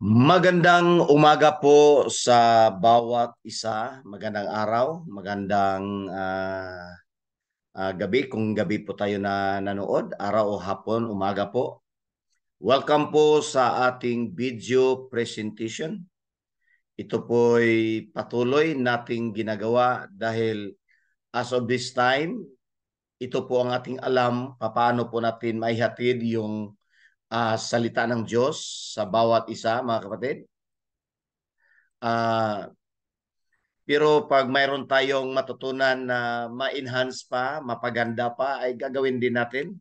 Magandang umaga po sa bawat isa. Magandang araw, magandang uh, uh, gabi kung gabi po tayo na nanood, araw o hapon, umaga po. Welcome po sa ating video presentation. Ito po ay patuloy nating ginagawa dahil as of this time, ito po ang ating alam paano po natin maihatid yung uh, salita ng Diyos sa bawat isa, mga kapatid. Uh, pero pag mayroon tayong matutunan na ma-enhance pa, mapaganda pa, ay gagawin din natin.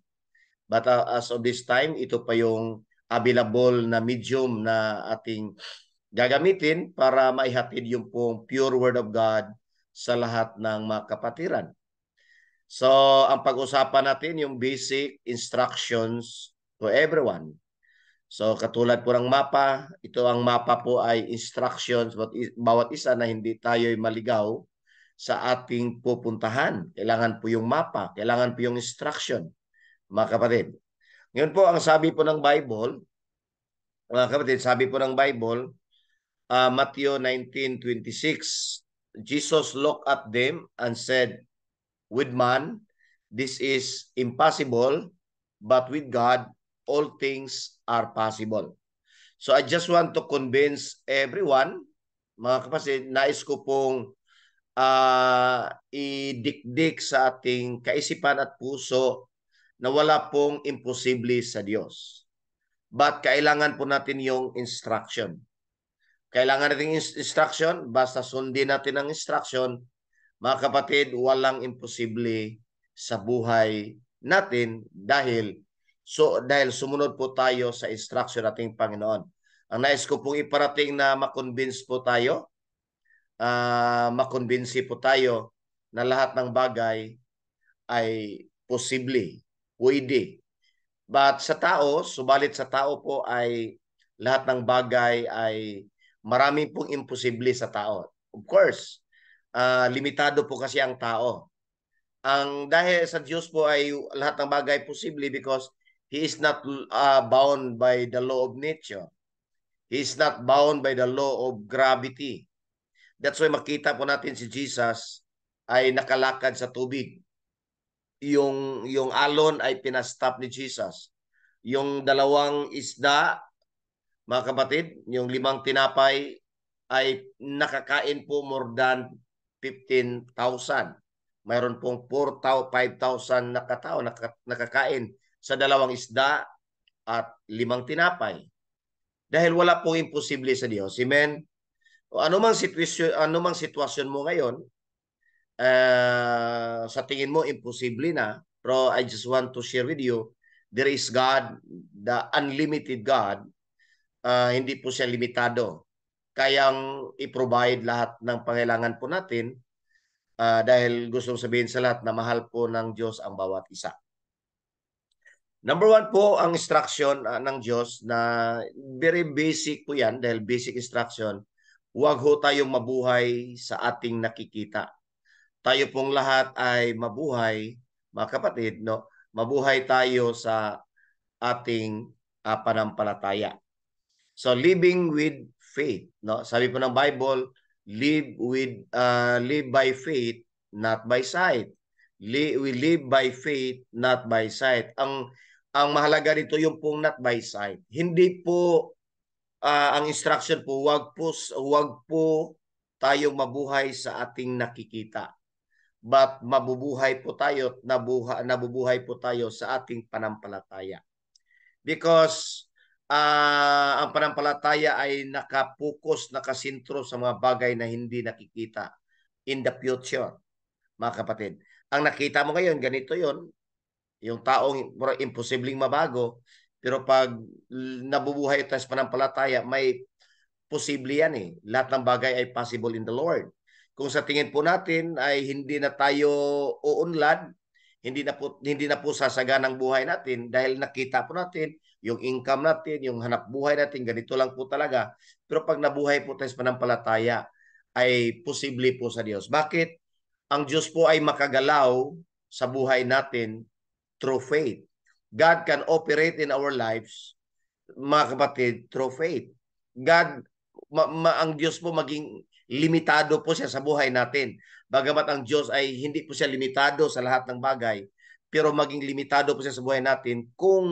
But uh, as of this time, ito pa yung available na medium na ating gagamitin para maihatid yung pong pure word of God sa lahat ng mga kapatiran. So, ang pag-usapan natin yung basic instructions to everyone. So katulad po ng mapa, ito ang mapa po ay instructions but bawat isa na hindi tayo ay maligaw sa ating pupuntahan. Kailangan po yung mapa, kailangan po yung instruction, mga kapatid. Ngayon po, ang sabi po ng Bible, mga kapatid, sabi po ng Bible, uh, Matthew 19.26, Jesus looked at them and said, With man, this is impossible, but with God, all things are possible. So I just want to convince everyone, mga kapatid, nais ko pong uh, idikdik sa ating kaisipan at puso na wala pong imposible sa Diyos. But kailangan po natin yung instruction. Kailangan natin instruction, basta sundin natin ang instruction, mga kapatid, walang imposible sa buhay natin dahil So dahil sumunod po tayo sa instruction nating Panginoon. Ang nais ko pong iparating na makonvince po tayo, uh, makonvince po tayo na lahat ng bagay ay posible, pwede. But sa tao, subalit sa tao po ay lahat ng bagay ay marami pong imposible sa tao. Of course, uh, limitado po kasi ang tao. Ang dahil sa Diyos po ay lahat ng bagay posible because He is not uh, bound by the law of nature. He is not bound by the law of gravity. That's why makita po natin si Jesus ay nakalakad sa tubig. Yung yung alon ay pinastop ni Jesus. Yung dalawang isda, mga kapatid, yung limang tinapay ay nakakain po more than 15,000. Mayroon pong 4,000, 5,000 na katao nakakain sa dalawang isda at limang tinapay. Dahil wala pong imposible sa Diyos. Amen? O anumang sitwasyon, anumang sitwasyon mo ngayon, uh, sa tingin mo imposible na, pero I just want to share with you, there is God, the unlimited God, uh, hindi po siya limitado. Kayang i-provide lahat ng pangailangan po natin uh, dahil gusto sabihin sa lahat na mahal po ng Diyos ang bawat isa. Number one po, ang instruction uh, ng Diyos na very basic po yan dahil basic instruction, huwag ho tayong mabuhay sa ating nakikita. Tayo pong lahat ay mabuhay, mga kapatid, no? mabuhay tayo sa ating uh, panampalataya. So living with faith, no? Sabi po ng Bible, live with uh, live by faith, not by sight. Live, we live by faith, not by sight. Ang ang mahalaga rito yung pong not by sight. Hindi po uh, ang instruction po wag po wag po tayo mabuhay sa ating nakikita. But mabubuhay po tayo at nabuha, nabubuhay po tayo sa ating panampalataya. Because uh, ang panampalataya ay nakapokus, nakasintro sa mga bagay na hindi nakikita in the future, mga kapatid. Ang nakita mo ngayon, ganito yon yung taong imposibleng mabago, pero pag nabubuhay tayo sa panampalataya, may posible yan eh. Lahat ng bagay ay possible in the Lord. Kung sa tingin po natin ay hindi na tayo uunlad, hindi na po hindi na po sasagana ang buhay natin dahil nakita po natin yung income natin, yung hanap buhay natin, ganito lang po talaga. Pero pag nabuhay po tayo sa panampalataya, ay posible po sa Diyos. Bakit? Ang Diyos po ay makagalaw sa buhay natin through faith. God can operate in our lives, mga kapatid, through faith. God, ma, ma, ang Diyos po maging limitado po siya sa buhay natin. Bagamat ang Diyos ay hindi po siya limitado sa lahat ng bagay, pero maging limitado po siya sa buhay natin kung,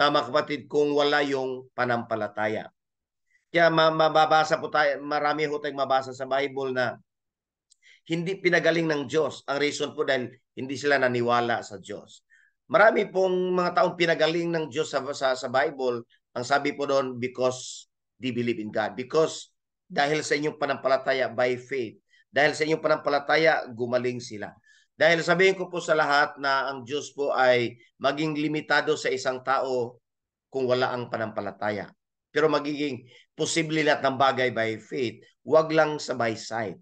uh, mga kapatid, kung wala yung panampalataya. Kaya mababasa po tayo, marami ho tayong mabasa sa Bible na hindi pinagaling ng Diyos. Ang reason po dahil hindi sila naniwala sa Diyos. Marami pong mga taong pinagaling ng Diyos sa, sa, sa Bible. Ang sabi po doon, because they believe in God. Because dahil sa inyong panampalataya by faith. Dahil sa inyong panampalataya, gumaling sila. Dahil sabihin ko po sa lahat na ang Diyos po ay maging limitado sa isang tao kung wala ang panampalataya. Pero magiging posible lahat ng bagay by faith. Huwag lang sa by sight.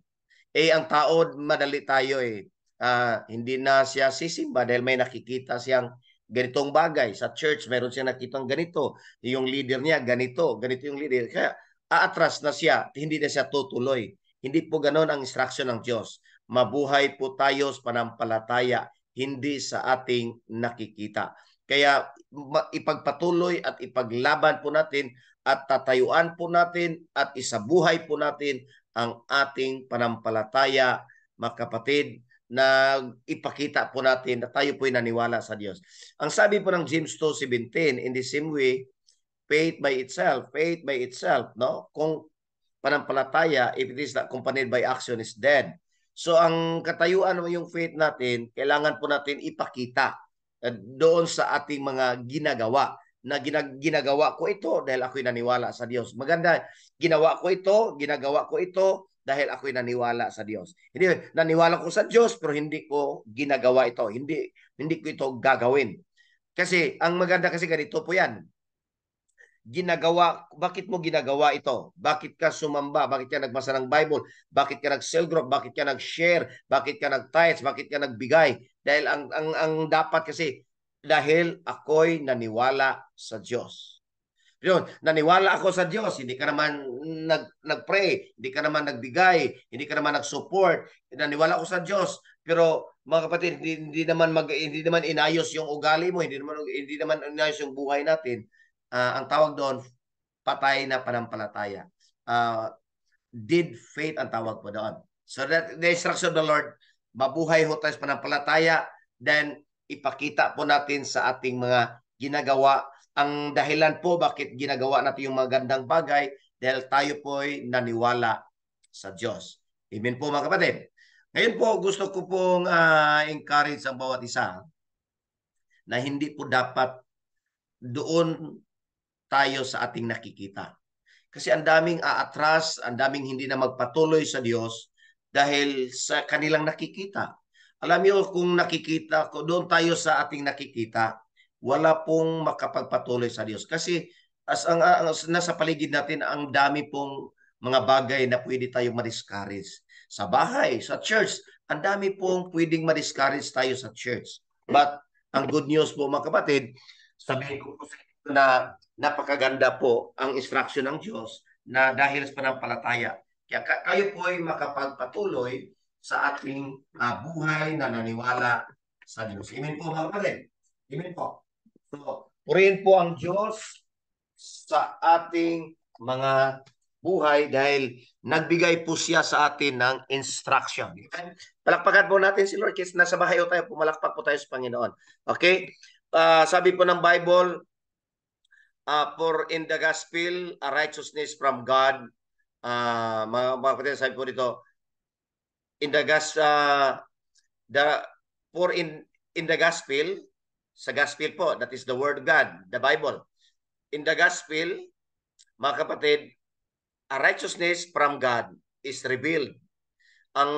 Eh, ang tao, madali tayo eh uh, hindi na siya sisimba dahil may nakikita siyang ganitong bagay. Sa church, meron siya nakitang ganito. Yung leader niya, ganito. Ganito yung leader. Kaya aatras na siya. Hindi na siya tutuloy. Hindi po ganon ang instruction ng Diyos. Mabuhay po tayo sa panampalataya, hindi sa ating nakikita. Kaya ipagpatuloy at ipaglaban po natin at tatayuan po natin at isabuhay po natin ang ating panampalataya, mga kapatid, na ipakita po natin na tayo po'y naniwala sa Diyos. Ang sabi po ng James 2.17, in the same way, faith by itself, faith by itself, no? Kung panampalataya, if it is not accompanied by action, is dead. So ang katayuan mo yung faith natin, kailangan po natin ipakita eh, doon sa ating mga ginagawa na ginag- ginagawa ko ito dahil ako'y naniwala sa Diyos. Maganda, ginawa ko ito, ginagawa ko ito, dahil ako'y naniwala sa Diyos. Hindi naniwala ko sa Diyos pero hindi ko ginagawa ito. Hindi hindi ko ito gagawin. Kasi ang maganda kasi ganito po 'yan. Ginagawa, bakit mo ginagawa ito? Bakit ka sumamba? Bakit ka nagbasa ng Bible? Bakit ka nag-cell group? Bakit ka nag-share? Bakit ka nag-tithes? Bakit ka nagbigay? Dahil ang ang ang dapat kasi dahil ako'y naniwala sa Diyos. Yun, naniwala ako sa Diyos, hindi ka naman nag, nagpray, hindi ka naman nagbigay, hindi ka naman nag-support, naniwala ako sa Diyos. Pero mga kapatid, hindi, hindi naman mag, hindi naman inayos yung ugali mo, hindi naman hindi naman inayos yung buhay natin. Uh, ang tawag doon, patay na panampalataya. Uh, ah, did faith ang tawag po doon. So that the instruction of the Lord, mabuhay ho tayo sa panampalataya, then ipakita po natin sa ating mga ginagawa ang dahilan po bakit ginagawa natin yung magandang bagay dahil tayo po ay naniwala sa Diyos. Amen po mga kapatid. Ngayon po gusto ko pong uh, encourage ang bawat isa na hindi po dapat doon tayo sa ating nakikita. Kasi ang daming aatras, ang daming hindi na magpatuloy sa Diyos dahil sa kanilang nakikita. Alam niyo kung nakikita, kung doon tayo sa ating nakikita, wala pong makapagpatuloy sa Diyos. Kasi as ang, ang nasa paligid natin, ang dami pong mga bagay na pwede tayong ma-discourage. Sa bahay, sa church, ang dami pong pwedeng ma-discourage tayo sa church. But ang good news po mga kapatid, sabihin ko po sa inyo na napakaganda po ang instruction ng Diyos na dahil sa panampalataya. Kaya kayo po ay makapagpatuloy sa ating uh, buhay na naniwala sa Diyos. Amen po mga kapatid. Amen po. So, purihin po ang Diyos sa ating mga buhay dahil nagbigay po siya sa atin ng instruction. Palakpakan po natin si Lord Kids. Nasa bahay tayo, pumalakpak po tayo sa Panginoon. Okay? Uh, sabi po ng Bible, uh, for in the gospel, a righteousness from God. Uh, mga, mga kapatid, sabi po dito, in the gas, uh, the, for in, in the gospel, sa gospel po, that is the Word of God, the Bible. In the gospel, mga kapatid, a righteousness from God is revealed. Ang,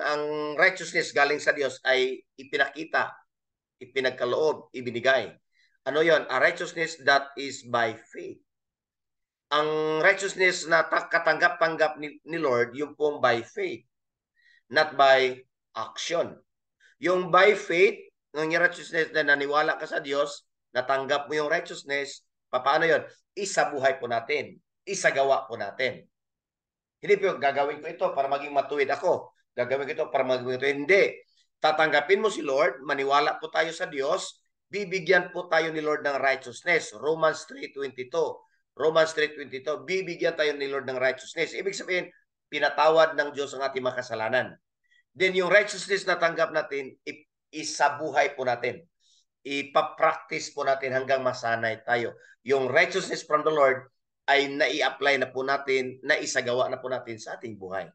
ang righteousness galing sa Diyos ay ipinakita, ipinagkaloob, ibinigay. Ano yon? A righteousness that is by faith. Ang righteousness na katanggap-tanggap ni, ni Lord, yung pong by faith, not by action. Yung by faith, ng righteousness na naniwala ka sa Diyos, natanggap mo yung righteousness, paano yon? Isa buhay po natin. Isa gawa po natin. Hindi po, gagawin ko ito para maging matuwid ako. Gagawin ko ito para maging matuwid. Hindi. Tatanggapin mo si Lord, maniwala po tayo sa Diyos, bibigyan po tayo ni Lord ng righteousness. Romans 3.22 Romans 3.22 Bibigyan tayo ni Lord ng righteousness. Ibig sabihin, pinatawad ng Diyos ang ating makasalanan. Then yung righteousness na tanggap natin, isabuhay po natin. Ipapractice po natin hanggang masanay tayo. Yung righteousness from the Lord ay nai-apply na po natin, naisagawa na po natin sa ating buhay.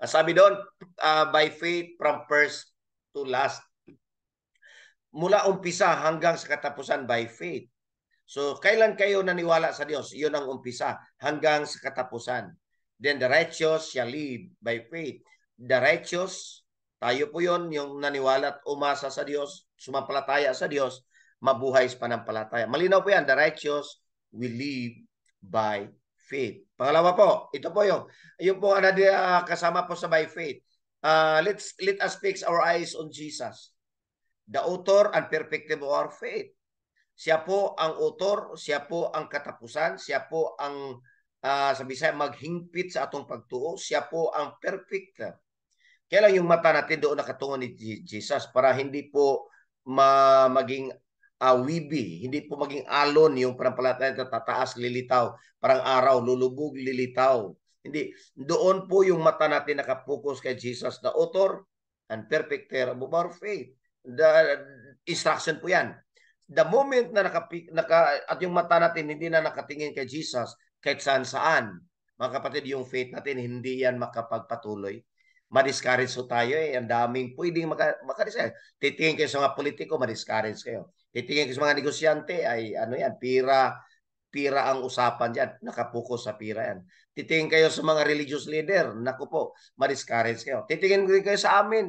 Ang sabi doon, uh, by faith from first to last. Mula umpisa hanggang sa katapusan by faith. So, kailan kayo naniwala sa Diyos? Yun ang umpisa hanggang sa katapusan. Then the righteous shall live by faith. The righteous tayo po yon yung naniwala at umasa sa Diyos, sumampalataya sa Diyos, mabuhay sa panampalataya. Malinaw po yan, the righteous will live by faith. Pangalawa po, ito po yung, yung po ang uh, ah, kasama po sa by faith. Uh, let's, let us fix our eyes on Jesus, the author and perfecter of our faith. Siya po ang author, siya po ang katapusan, siya po ang uh, sa Bisaya maghingpit sa atong pagtuo, siya po ang perfecter Kailan yung mata natin doon nakatungo ni Jesus para hindi po ma maging uh, hindi po maging alon yung parampalataya na tataas, lilitaw, parang araw, lulubog, lilitaw. Hindi, doon po yung mata natin nakapokus kay Jesus, the author and perfecter of our faith. The instruction po yan. The moment na naka, naka, at yung mata natin hindi na nakatingin kay Jesus, kahit saan saan, mga kapatid, yung faith natin hindi yan makapagpatuloy ma-discourage so tayo eh. Ang daming pwedeng maka, maka Titingin kayo sa mga politiko, ma-discourage kayo. Titingin kayo sa mga negosyante, ay ano yan, pira, pira ang usapan dyan. Nakapuko sa pira yan. Titingin kayo sa mga religious leader, naku po, ma-discourage kayo. Titingin kayo sa amin,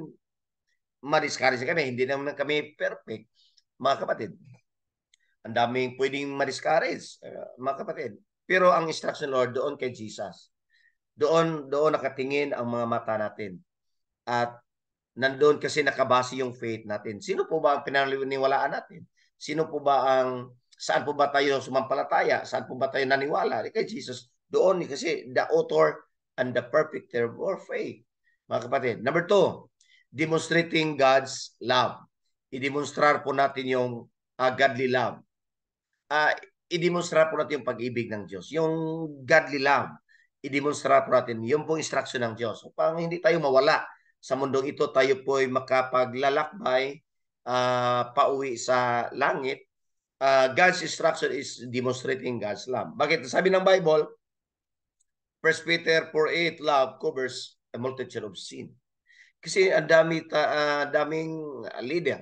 ma-discourage kami. Hindi naman kami perfect, mga kapatid. Ang daming pwedeng ma-discourage, eh, mga kapatid. Pero ang instruction Lord doon kay Jesus, doon doon nakatingin ang mga mata natin. At nandoon kasi nakabase yung faith natin. Sino po ba ang pinaniniwalaan natin? Sino po ba ang saan po ba tayo sumampalataya? Saan po ba tayo naniwala? Kay Jesus. Doon kasi the author and the perfecter of our faith. Mga kapatid. Number two, demonstrating God's love. Idemonstrar po natin yung uh, godly love. Uh, ah, i po natin yung pag-ibig ng Diyos. Yung godly love idemonstra po natin yung pong instruction ng Diyos upang hindi tayo mawala sa mundong ito tayo po ay makapaglalakbay uh, pauwi sa langit uh, God's instruction is demonstrating God's love. Bakit? Sabi ng Bible, 1 Peter 4.8, love covers a multitude of sin. Kasi ang dami, ta, uh, daming leader,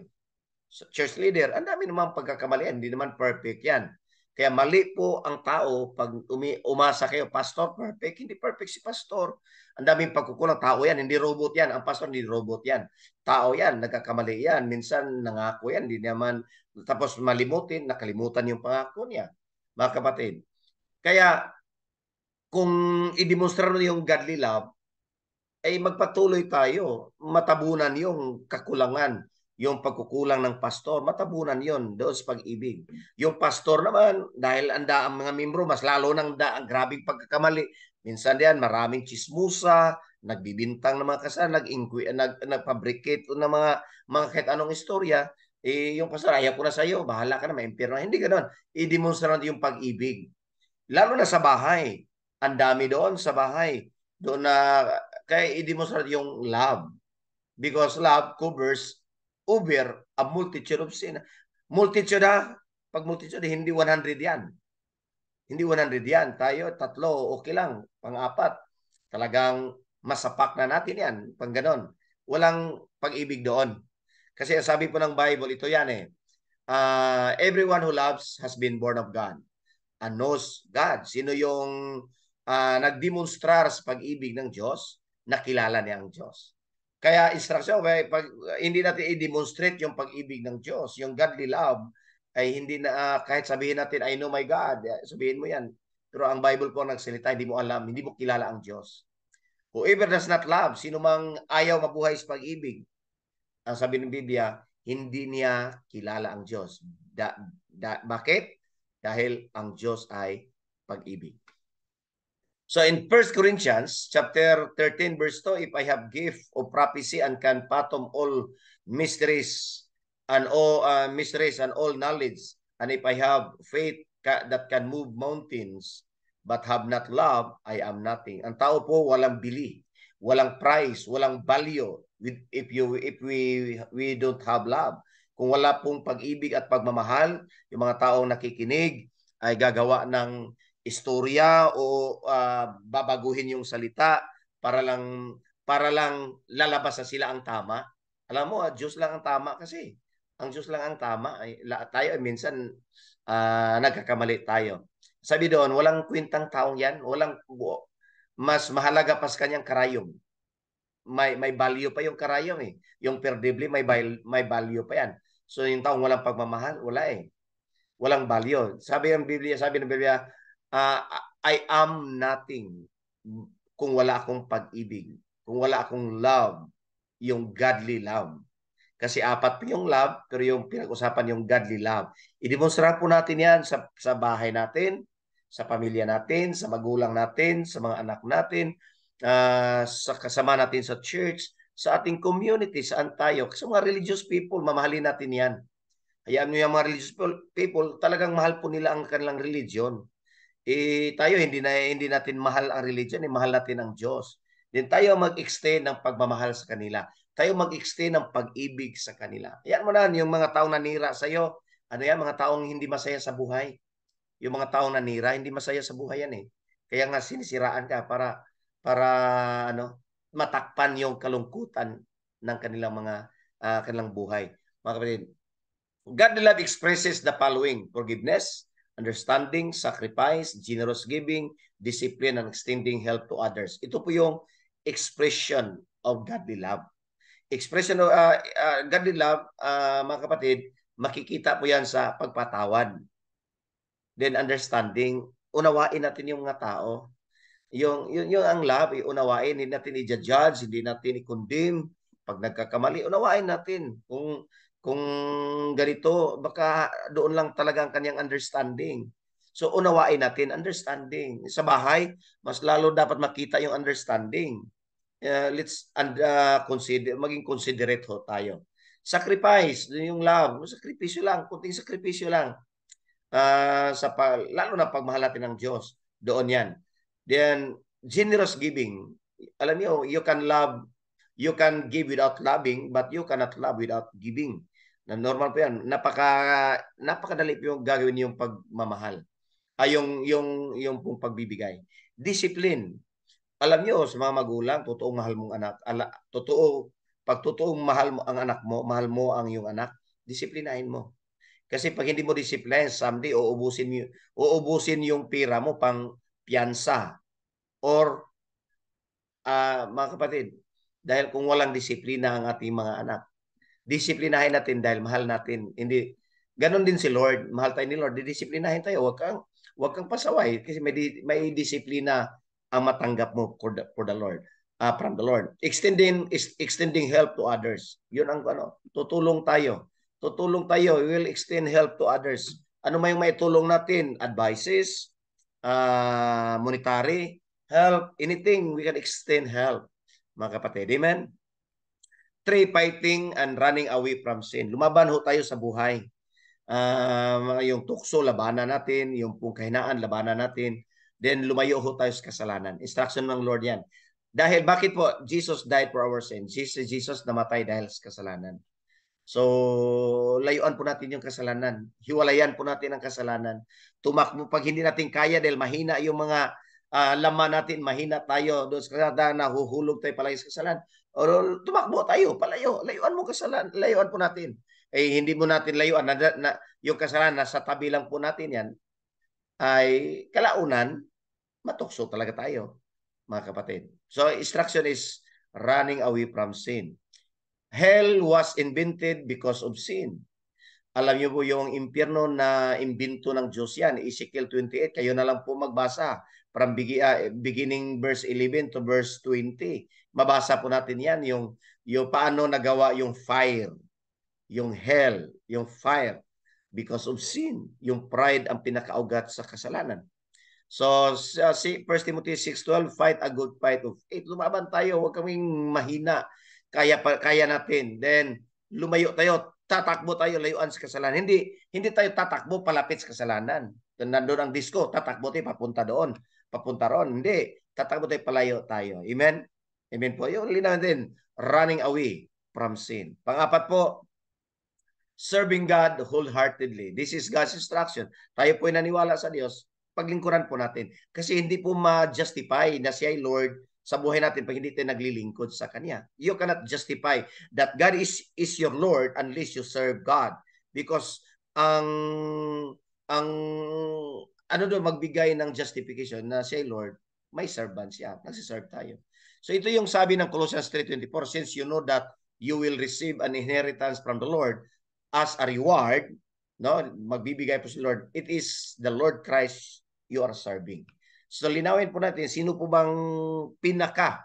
church leader, ang dami naman pagkakamali hindi naman perfect yan. Kaya mali po ang tao pag umi umasa kayo, Pastor, perfect. Hindi perfect si Pastor. Ang daming pagkukulang. Tao yan, hindi robot yan. Ang Pastor, hindi robot yan. Tao yan, nagkakamali yan. Minsan nangako yan, hindi naman. Tapos malimutin, nakalimutan yung pangako niya. Mga kapatid. Kaya, kung idemonstra mo yung godly love, ay magpatuloy tayo, matabunan yung kakulangan yung pagkukulang ng pastor, matabunan yon doon sa pag-ibig. Yung pastor naman, dahil anda ang mga membro, mas lalo nang da, ang grabing pagkakamali. Minsan diyan, maraming chismusa, nagbibintang ng mga kasal, nag-inquire, nag, nagfabricate ng mga, mga kahit anong istorya. Eh, yung pastor, ayaw ko na sa bahala ka na, maimpirno. Hindi ganun. I-demonstra natin yung pag-ibig. Lalo na sa bahay. Ang dami doon sa bahay. Doon na, kaya i-demonstra yung love. Because love covers over a multitude of sin. Multitude ha, ah, pag multitude, eh, hindi 100 yan. Hindi 100 yan. Tayo, tatlo, okay lang. Pang-apat, talagang masapak na natin yan. Pang ganon. Walang pag-ibig doon. Kasi sabi po ng Bible, ito yan eh. Uh, everyone who loves has been born of God and knows God. Sino yung uh, nagdemonstrar sa pag-ibig ng Diyos? Nakilala niya ang Diyos. Kaya instruction, may pag, hindi natin i-demonstrate yung pag-ibig ng Diyos, yung godly love, ay hindi na uh, kahit sabihin natin, I know my God, eh, sabihin mo yan. Pero ang Bible po nagsalita, hindi mo alam, hindi mo kilala ang Diyos. Whoever does not love, sino mang ayaw mabuhay sa pag-ibig, ang sabi ng Biblia, hindi niya kilala ang Diyos. Da, da, bakit? Dahil ang Diyos ay pag-ibig. So in 1 Corinthians chapter 13 verse 2, if I have gift of prophecy and can fathom all mysteries and all uh, mysteries and all knowledge, and if I have faith that can move mountains but have not love, I am nothing. Ang tao po walang bili, walang price, walang value with if you if we we don't have love. Kung wala pong pag-ibig at pagmamahal, yung mga taong nakikinig ay gagawa ng istorya o uh, babaguhin yung salita para lang para lang lalabas sa sila ang tama. Alam mo, uh, Diyos lang ang tama kasi. Ang Diyos lang ang tama. Ay, la, tayo ay eh, minsan uh, nagkakamali tayo. Sabi doon, walang kwintang taong yan. Walang buo. Mas mahalaga pa pas kanyang karayom. May, may value pa yung karayom eh. Yung perdible, may, may value pa yan. So yung taong walang pagmamahal, wala eh. Walang value. Sabi ng Biblia, sabi ng Biblia, uh, I am nothing kung wala akong pag-ibig, kung wala akong love, yung godly love. Kasi apat po yung love, pero yung pinag-usapan yung godly love. Idemonstra po natin yan sa, sa bahay natin, sa pamilya natin, sa magulang natin, sa mga anak natin, uh, sa kasama natin sa church, sa ating community, saan tayo. Kasi mga religious people, mamahalin natin yan. Hayaan nyo yung mga religious people, talagang mahal po nila ang kanilang religion eh, tayo hindi na hindi natin mahal ang religion, eh, mahal natin ang Diyos. Then tayo mag-extend ng pagmamahal sa kanila. Tayo mag-extend ng pag-ibig sa kanila. Yan mo na, yung mga taong nanira sa iyo, ano yan, mga taong hindi masaya sa buhay. Yung mga taong nanira, hindi masaya sa buhay yan eh. Kaya nga sinisiraan ka para para ano, matakpan yung kalungkutan ng kanilang mga uh, kanilang buhay. Mga kapatid, God the love expresses the following: forgiveness, understanding, sacrifice, generous giving, discipline, and extending help to others. Ito po yung expression of godly love. Expression of uh, uh, godly love, uh, mga kapatid, makikita po yan sa pagpatawad. Then understanding, unawain natin yung mga tao. Yung, yung, yung ang love, eh, unawain, hindi natin i-judge, hindi natin i-condemn. Pag nagkakamali, unawain natin. Kung kung ganito, baka doon lang talaga ang kanyang understanding. So unawain natin understanding. Sa bahay, mas lalo dapat makita yung understanding. Uh, let's and, uh, consider maging considerate ho tayo. Sacrifice, yung love, sakripisyo lang, kunting sakripisyo lang. Uh, sa pa, lalo na pagmahal natin ng Diyos. Doon 'yan. Then generous giving. Alam niyo, you can love you can give without loving, but you cannot love without giving. Na normal po 'yan. Napaka napakadali po yung gagawin yung pagmamahal. Ay ah, yung yung yung pong pagbibigay. Discipline. Alam niyo sa mga magulang, totoong mahal mong anak. Ala, totoo pag totoong mahal mo ang anak mo, mahal mo ang iyong anak, disiplinahin mo. Kasi pag hindi mo disiplin, someday uubusin, mo, uubusin yung pira mo pang piyansa or uh, mga kapatid, dahil kung walang disiplina ang ating mga anak, disiplinahin natin dahil mahal natin. Hindi ganun din si Lord, mahal tayo ni Lord, didisiplinahin tayo. Huwag kang huwag kang pasaway kasi may di, may disiplina ang matanggap mo for the, for the Lord. Uh, from the Lord. Extending is extending help to others. 'Yun ang ano, tutulong tayo. Tutulong tayo, we will extend help to others. Ano may maitulong natin? Advices, uh, monetary, help, anything we can extend help. Mga kapatid, amen? Three, fighting and running away from sin. Lumaban ho tayo sa buhay. Uh, yung tukso, labanan natin. Yung pong kahinaan, labanan natin. Then lumayo ho tayo sa kasalanan. Instruction ng Lord yan. Dahil bakit po Jesus died for our sin? Jesus, Jesus namatay dahil sa kasalanan. So, layuan po natin yung kasalanan. Hiwalayan po natin ang kasalanan. Tumakbo pag hindi natin kaya dahil mahina yung mga uh, laman natin, mahina tayo. Doon sa kasalanan, nahuhulog tayo palagi sa kasalanan or tumakbo tayo, palayo. Layuan mo kasalan layuan po natin. Eh hindi mo natin layuan na, na yung kasalanan nasa tabi lang po natin 'yan ay kalaunan matukso talaga tayo, mga kapatid. So instruction is running away from sin. Hell was invented because of sin. Alam niyo po yung impyerno na imbinto ng Diyos yan, Ezekiel 28, kayo na lang po magbasa from ah, beginning verse 11 to verse 20. Mabasa po natin yan, yung, yung paano nagawa yung fire, yung hell, yung fire. Because of sin, yung pride ang pinakaugat sa kasalanan. So, si 1 Timothy 6.12, fight a good fight of faith. Lumaban tayo, huwag kaming mahina. Kaya, kaya natin. Then, lumayo tayo, tatakbo tayo, layuan sa kasalanan. Hindi, hindi tayo tatakbo palapit sa kasalanan. Nandun ang disco, tatakbo tayo papunta doon papunta roon. Hindi. Tatakbo tayo, palayo tayo. Amen? Amen po. Yung linawan din, running away from sin. Pangapat po, serving God wholeheartedly. This is God's instruction. Tayo po naniwala sa Diyos, paglingkuran po natin. Kasi hindi po ma-justify na siya ay Lord sa buhay natin pag hindi tayo naglilingkod sa Kanya. You cannot justify that God is, is your Lord unless you serve God. Because ang ang ano do magbigay ng justification na say Lord, may servant siya. Nagsiserve tayo. So ito yung sabi ng Colossians 3.24, since you know that you will receive an inheritance from the Lord as a reward, no, magbibigay po si Lord, it is the Lord Christ you are serving. So linawin po natin, sino po bang pinaka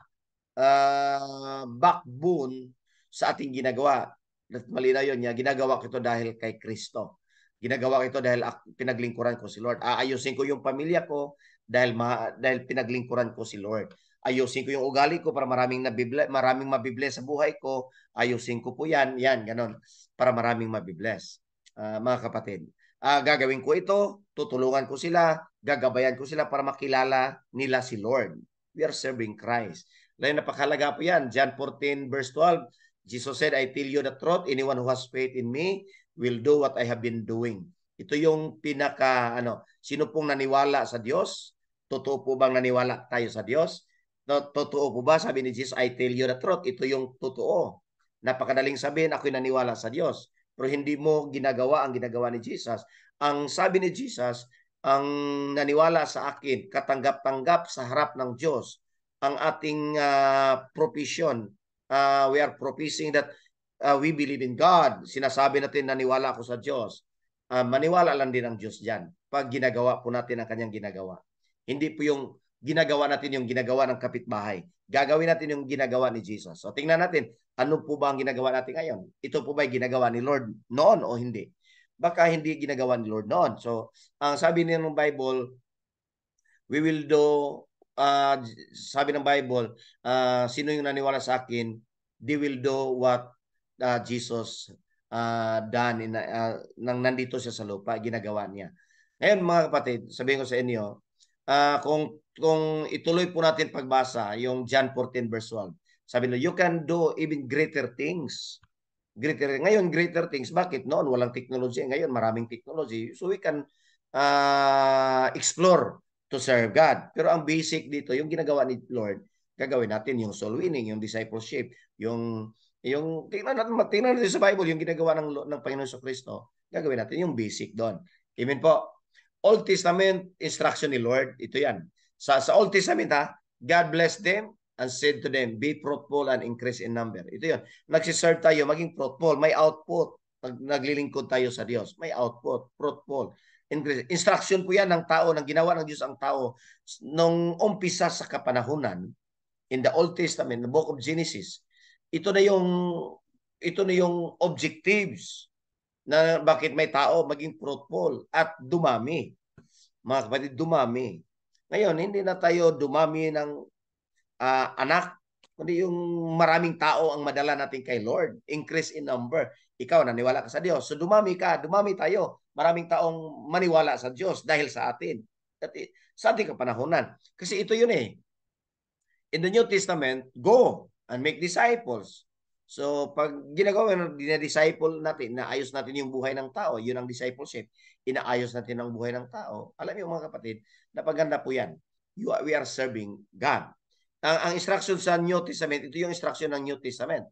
uh, backbone sa ating ginagawa? At malinaw yun, niya, ginagawa ko ito dahil kay Kristo. Ginagawa ko ito dahil pinaglingkuran ko si Lord. Aayusin ko yung pamilya ko dahil ma, dahil pinaglingkuran ko si Lord. Ayusin ko yung ugali ko para maraming nabible, maraming mabibless sa buhay ko. Ayusin ko po 'yan, 'yan, ganun, para maraming mabibless. Uh, ah, mga kapatid, uh, gagawin ko ito, tutulungan ko sila, gagabayan ko sila para makilala nila si Lord. We are serving Christ. Dahil napakalaga po 'yan. John 14 verse 12, Jesus said, I tell you the truth, anyone who has faith in me will do what I have been doing. Ito yung pinaka ano, sino pong naniwala sa Diyos? Totoo po bang naniwala tayo sa Diyos? totoo po ba? Sabi ni Jesus, I tell you the truth. Ito yung totoo. Napakadaling sabihin, ako'y naniwala sa Diyos. Pero hindi mo ginagawa ang ginagawa ni Jesus. Ang sabi ni Jesus, ang naniwala sa akin, katanggap-tanggap sa harap ng Diyos, ang ating uh, ah, profession. Uh, ah, we are professing that uh, we believe in God. Sinasabi natin naniwala ako sa Diyos. Uh, maniwala lang din ang Diyos diyan pag ginagawa po natin ang kanyang ginagawa. Hindi po yung ginagawa natin yung ginagawa ng kapitbahay. Gagawin natin yung ginagawa ni Jesus. So tingnan natin, ano po ba ang ginagawa natin ngayon? Ito po ba ginagawa ni Lord noon o hindi? Baka hindi ginagawa ni Lord noon. So ang sabi niya ng Bible, we will do uh, sabi ng Bible, uh, sino yung naniwala sa akin, they will do what uh, Jesus uh, ah, done in, uh, ah, nang nandito siya sa lupa, ginagawa niya. Ngayon mga kapatid, sabihin ko sa inyo, uh, kung kung ituloy po natin pagbasa yung John 14 verse 1. Sabi nyo, you can do even greater things. Greater, ngayon, greater things. Bakit? Noon, walang technology. Ngayon, maraming technology. So we can uh, explore to serve God. Pero ang basic dito, yung ginagawa ni Lord, gagawin natin yung soul winning, yung discipleship, yung yung tingnan natin, tingnan natin sa Bible yung ginagawa ng ng Panginoon sa Kristo. Gagawin natin yung basic doon. Amen po. Old Testament instruction ni Lord, ito 'yan. Sa sa Old Testament ha, God bless them and said to them, be fruitful and increase in number. Ito 'yon. Nagsiserve tayo, maging fruitful, may output. Pag naglilingkod tayo sa Diyos, may output, fruitful. Increase. Instruction po 'yan ng tao, ng ginawa ng Diyos ang tao nung umpisa sa kapanahunan in the Old Testament, the book of Genesis ito na yung ito na yung objectives na bakit may tao maging fruitful at dumami. Mga kapatid, dumami. Ngayon, hindi na tayo dumami ng uh, anak, kundi yung maraming tao ang madala natin kay Lord. Increase in number. Ikaw, naniwala ka sa Diyos. So dumami ka, dumami tayo. Maraming taong maniwala sa Diyos dahil sa atin. At sa ating kapanahonan. Kasi ito yun eh. In the New Testament, go and make disciples. So pag ginagawa ng dinedisciple natin, naayos natin yung buhay ng tao, yun ang discipleship, inaayos natin ang buhay ng tao. Alam niyo mga kapatid, napaganda po yan. You are, we are serving God. Ang, ang instruction sa New Testament, ito yung instruction ng New Testament.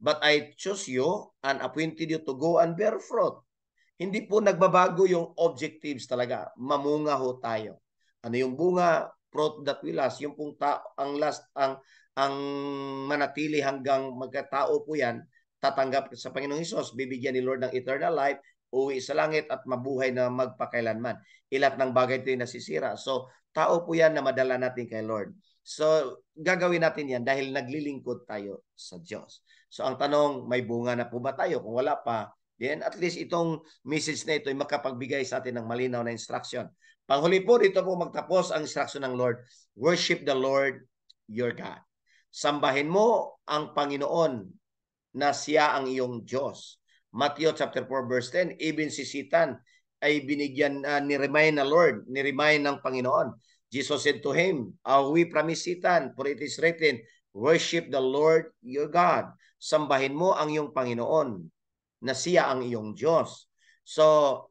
But I chose you and appointed you to go and bear fruit. Hindi po nagbabago yung objectives talaga. Mamunga ho tayo. Ano yung bunga? Fruit that we last. Yung pong ta- ang last, ang ang manatili hanggang magkatao po yan, tatanggap sa Panginoong Isos, bibigyan ni Lord ng eternal life, uwi sa langit at mabuhay na magpakailanman. Ilat ng bagay ito yung nasisira. So, tao po yan na madala natin kay Lord. So, gagawin natin yan dahil naglilingkod tayo sa Diyos. So, ang tanong, may bunga na po ba tayo? Kung wala pa, then at least itong message na ito ay makapagbigay sa atin ng malinaw na instruction. Panghuli po, dito po magtapos ang instruction ng Lord. Worship the Lord your God. Sambahin mo ang Panginoon na siya ang iyong Diyos. Matthew chapter 4 verse 10, even si Satan ay binigyan uh, ah, ni remind na Lord, ni remind ng Panginoon. Jesus said to him, "Away from promise Satan, for it is written, worship the Lord your God." Sambahin mo ang iyong Panginoon na siya ang iyong Diyos. So,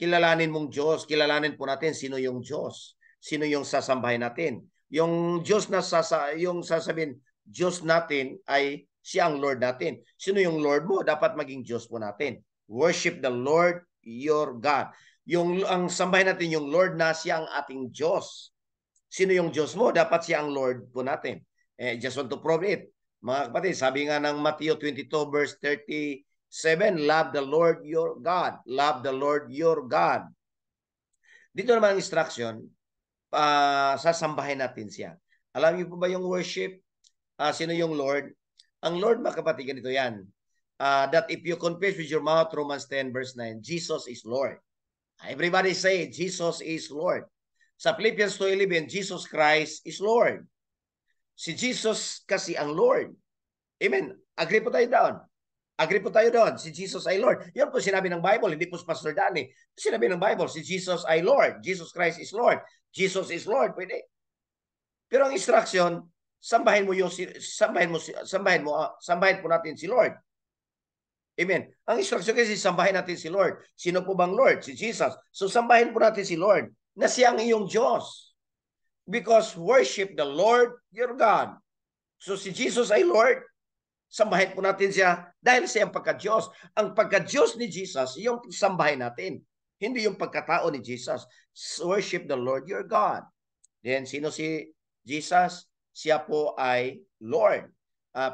kilalanin mong Diyos, kilalanin po natin sino yung Diyos, sino yung sasambahin natin. Yung Diyos na sasa, yung sasabihin, Diyos natin ay siya ang Lord natin. Sino yung Lord mo? Dapat maging Diyos mo natin. Worship the Lord your God. Yung ang sambahin natin yung Lord na siya ang ating Diyos. Sino yung Diyos mo? Dapat siya ang Lord po natin. Eh, just want to prove it. Mga kapatid, sabi nga ng Matthew 22 verse 37, Love the Lord your God. Love the Lord your God. Dito naman ang instruction, uh, sasambahin natin siya. Alam niyo po ba yung worship? Uh, sino yung Lord? Ang Lord, mga kapatid, ganito yan. Uh, that if you confess with your mouth, Romans 10 verse 9, Jesus is Lord. Everybody say, Jesus is Lord. Sa Philippians 2.11, Jesus Christ is Lord. Si Jesus kasi ang Lord. Amen. Agree po tayo doon. Agree po tayo doon. Si Jesus ay Lord. Yan po sinabi ng Bible. Hindi po si Pastor Danny. Sinabi ng Bible, si Jesus ay Lord. Jesus Christ is Lord. Jesus is Lord, pwede. Pero ang instruction, sambahin mo yung sambahin mo sambahin mo ah, sambahin po natin si Lord. Amen. Ang instruction kasi sambahin natin si Lord. Sino po bang Lord? Si Jesus. So sambahin po natin si Lord na siya ang iyong Diyos. Because worship the Lord your God. So si Jesus ay Lord. Sambahin po natin siya dahil siya ang pagka-Diyos. Ang pagka-Diyos ni Jesus, yung sambahin natin. Hindi yung pagkatao ni Jesus. Worship the Lord your God. Then sino si Jesus? Siya po ay Lord. Uh,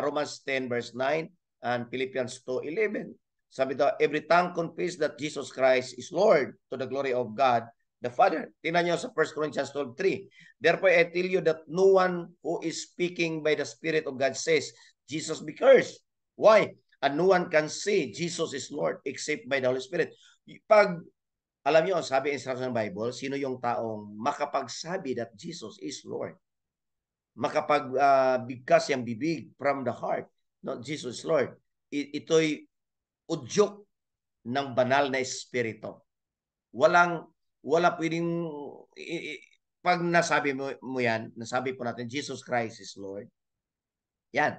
Romans 10 verse 9 and Philippians 2.11. Sabi daw, every tongue confess that Jesus Christ is Lord to the glory of God the Father. Tingnan nyo sa 1 Corinthians 12.3. Therefore I tell you that no one who is speaking by the Spirit of God says, Jesus be cursed. Why? And no one can say Jesus is Lord except by the Holy Spirit. Pag, alam nyo, sabi instruction ng Bible, sino yung taong makapagsabi that Jesus is Lord? Makapagbigkas uh, bigkas yung bibig from the heart, no, Jesus is Lord. I- ito'y udyok ng banal na espiritu. Walang, wala pwedeng, i- i- pag nasabi mo, mo yan, nasabi po natin, Jesus Christ is Lord. Yan,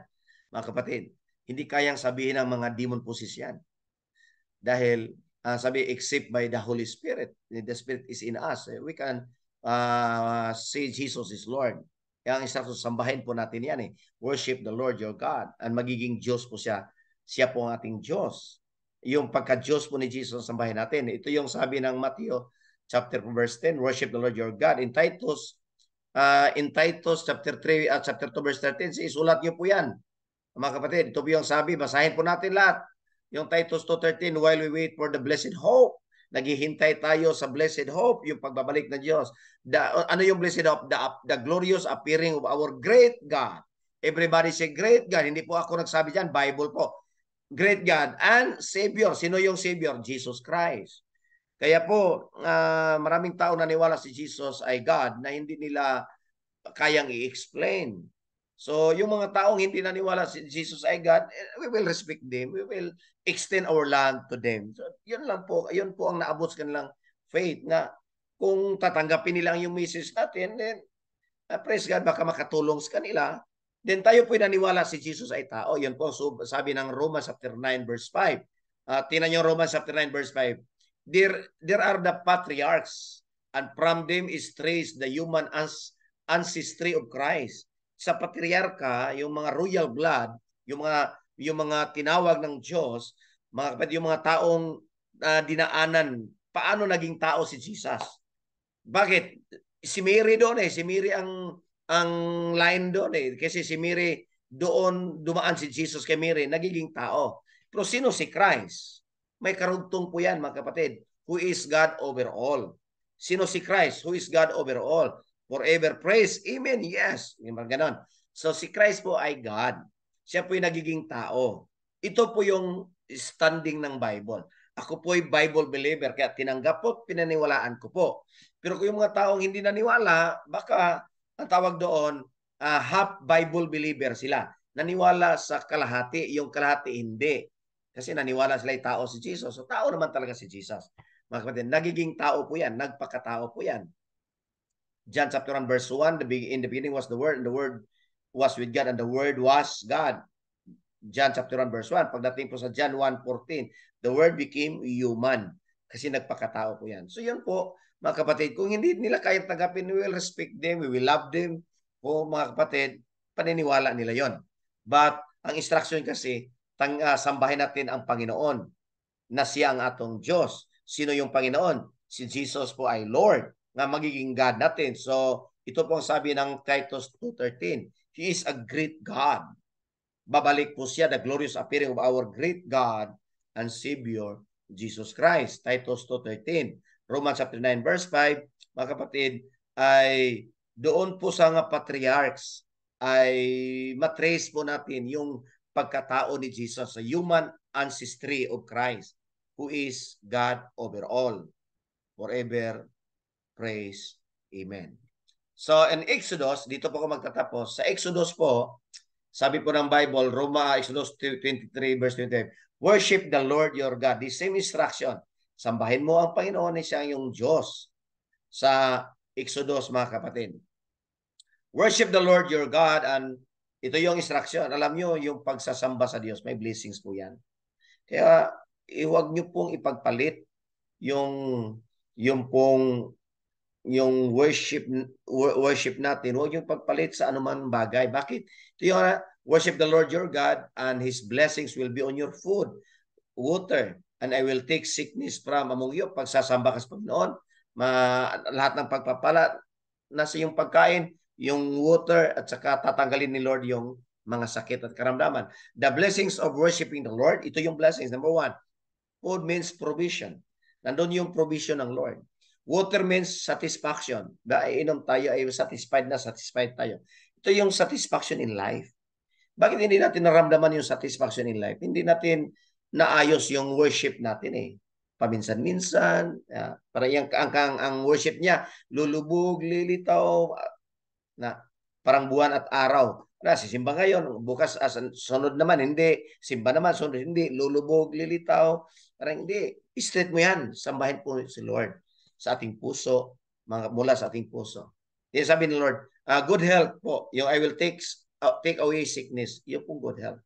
mga kapatid, hindi kayang sabihin ng mga demon possessed yan. Dahil uh, sabi except by the Holy Spirit. The Spirit is in us. Eh, we can uh, say Jesus is Lord. Kaya ang sa sambahin po natin yan eh. Worship the Lord your God. And magiging Diyos po siya. Siya po ang ating Diyos. Yung pagka-Diyos po ni Jesus ang sambahin natin. Ito yung sabi ng Matthew chapter verse 10, worship the Lord your God. In Titus, uh, in Titus chapter 3 at uh, chapter 2 verse 13, si isulat niyo po yan. Mga kapatid, ito po yung sabi, basahin po natin lahat yung Titus 2.13, while we wait for the blessed hope, naghihintay tayo sa blessed hope, yung pagbabalik na Diyos. The, ano yung blessed hope? The, the glorious appearing of our great God. Everybody say great God. Hindi po ako nagsabi dyan, Bible po. Great God and Savior. Sino yung Savior? Jesus Christ. Kaya po, uh, maraming tao naniwala si Jesus ay God na hindi nila kayang i-explain. So yung mga taong hindi naniwala si Jesus ay God, eh, we will respect them. We will extend our land to them. So yun lang po, yun po ang naabot sa kanilang faith na kung tatanggapin nila yung message natin, then uh, praise God, baka makatulong sa kanila. Then tayo po naniwala si Jesus ay tao. Yun po so, sabi ng Romans chapter 9 verse 5. Uh, ah, tingnan yung Romans chapter 9 verse 5. There, there are the patriarchs and from them is traced the human ancestry of Christ sa patriarka, yung mga royal blood, yung mga yung mga tinawag ng Diyos, mga kapatid, yung mga taong uh, dinaanan, paano naging tao si Jesus? Bakit? Si Mary doon eh, si Mary ang ang line doon eh. Kasi si Mary doon dumaan si Jesus kay Mary, nagiging tao. Pero sino si Christ? May karugtong po yan mga kapatid. Who is God over all? Sino si Christ? Who is God over all? forever praise. Amen. Yes. Yung mga ganon. So si Christ po ay God. Siya po yung nagiging tao. Ito po yung standing ng Bible. Ako po ay Bible believer kaya tinanggap po pinaniwalaan ko po. Pero kung yung mga taong hindi naniwala, baka ang tawag doon uh, half Bible believer sila. Naniwala sa kalahati, yung kalahati hindi. Kasi naniwala sila yung tao si Jesus. So tao naman talaga si Jesus. Mga kapatid, nagiging tao po yan, nagpakatao po yan. John chapter 1 verse 1, the in the beginning was the Word, and the Word was with God, and the Word was God. John chapter 1 verse 1. Pagdating po sa John 1.14, the Word became human. Kasi nagpakatao po yan. So yan po, mga kapatid, kung hindi nila kaya tagapin, we will respect them, we will love them. O mga kapatid, paniniwala nila yon. But ang instruction kasi, tang, uh, sambahin natin ang Panginoon na siya ang atong Diyos. Sino yung Panginoon? Si Jesus po ay Lord nga magiging God natin. So, ito po ang sabi ng Titus 2.13. He is a great God. Babalik po siya the glorious appearing of our great God and Savior, Jesus Christ. Titus 2.13. Romans chapter 9 verse 5, mga kapatid, ay doon po sa mga patriarchs ay matrace po natin yung pagkatao ni Jesus sa human ancestry of Christ who is God over all, forever Praise. Amen. So, in Exodus, dito po ako magtatapos. Sa Exodus po, sabi po ng Bible, Roma, Exodus 23, verse 25, Worship the Lord your God. The same instruction. Sambahin mo ang Panginoon, ni siya yung Diyos. Sa Exodus, mga kapatid. Worship the Lord your God and ito yung instruction. Alam nyo, yung pagsasamba sa Diyos, may blessings po yan. Kaya, iwag eh, huwag nyo pong ipagpalit yung yung pong yung worship worship natin, huwag yung pagpalit sa anumang bagay. Bakit? Ito yung worship the Lord your God and His blessings will be on your food, water, and I will take sickness from among you. Pagsasamba ka sa Panginoon, ma, lahat ng pagpapala, nasa yung pagkain, yung water, at saka tatanggalin ni Lord yung mga sakit at karamdaman. The blessings of worshiping the Lord, ito yung blessings. Number one, food means provision. Nandun yung provision ng Lord. Water means satisfaction. Naiinom tayo ay satisfied na, satisfied tayo. Ito yung satisfaction in life. Bakit hindi natin naramdaman yung satisfaction in life? Hindi natin naayos yung worship natin eh. Paminsan-minsan, yeah. para yung ang, ang, ang worship niya, lulubog, lilitaw, na parang buwan at araw. Na sisimba ngayon, bukas as ah, sunod naman hindi, simba naman sunod hindi, lulubog, lilitaw, parang hindi. straight mo 'yan, sambahin po si Lord sa ating puso, mga, mula sa ating puso. Kaya sabi ni Lord, uh, good health po, yung I will take, uh, take away sickness, yun pong good health.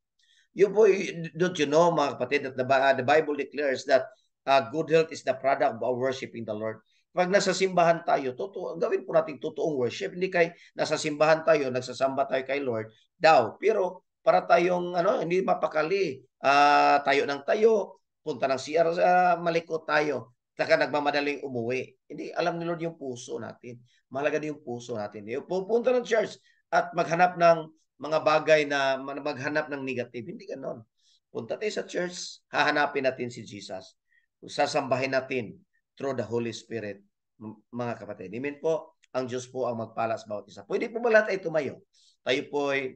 Yun po, don't you know mga kapatid, that the, uh, the Bible declares that uh, good health is the product of worshiping the Lord. Pag nasa simbahan tayo, totoo, gawin po natin totoong worship. Hindi kay nasa simbahan tayo, nagsasamba tayo kay Lord daw. Pero para tayong ano, hindi mapakali, uh, tayo ng tayo, punta ng CR, uh, ah, malikot tayo saka nagmamadaling umuwi. Hindi, alam ni Lord yung puso natin. Mahalaga din yung puso natin. Yung pupunta ng church at maghanap ng mga bagay na maghanap ng negative. Hindi ganon. Punta tayo sa church, hahanapin natin si Jesus. Sasambahin natin through the Holy Spirit, mga kapatid. Amen po, ang Diyos po ang magpalas sa bawat isa. Pwede po ba lahat ay tumayo? Tayo po ay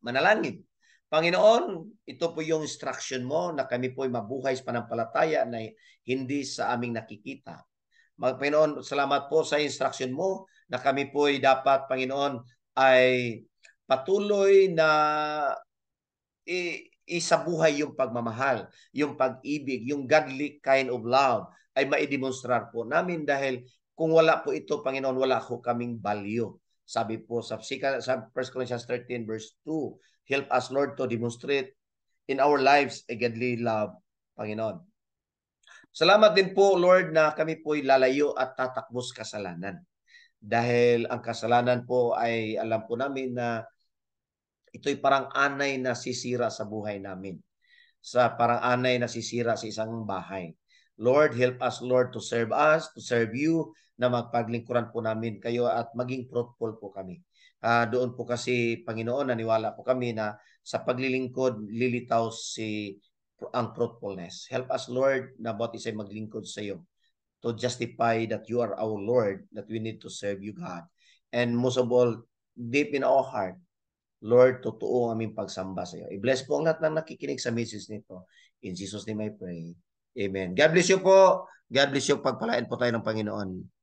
manalangin. Panginoon, ito po yung instruction mo na kami po ay mabuhay sa panampalataya na hindi sa aming nakikita. Panginoon, salamat po sa instruction mo na kami po ay dapat, Panginoon, ay patuloy na isabuhay yung pagmamahal, yung pag-ibig, yung godly kind of love ay maidemonstrar po namin dahil kung wala po ito, Panginoon, wala ko kaming value. Sabi po sa, sa 1 Corinthians 13 verse 2, Help us, Lord, to demonstrate in our lives a godly love, Panginoon. Salamat din po, Lord, na kami po'y lalayo at tatakbo kasalanan. Dahil ang kasalanan po ay alam po namin na ito'y parang anay na sisira sa buhay namin. Sa parang anay na sisira sa isang bahay. Lord, help us, Lord, to serve us, to serve you, na magpaglingkuran po namin kayo at maging fruitful po kami. Uh, doon po kasi Panginoon naniwala po kami na sa paglilingkod lilitaw si ang fruitfulness. Help us Lord na bawat isa maglingkod sa iyo to justify that you are our Lord, that we need to serve you God. And most of all, deep in our heart, Lord, totoo ang aming pagsamba sa iyo. I-bless po ang lahat ng nakikinig sa message nito. In Jesus name I pray. Amen. God bless you po. God bless you. Pagpalain po tayo ng Panginoon.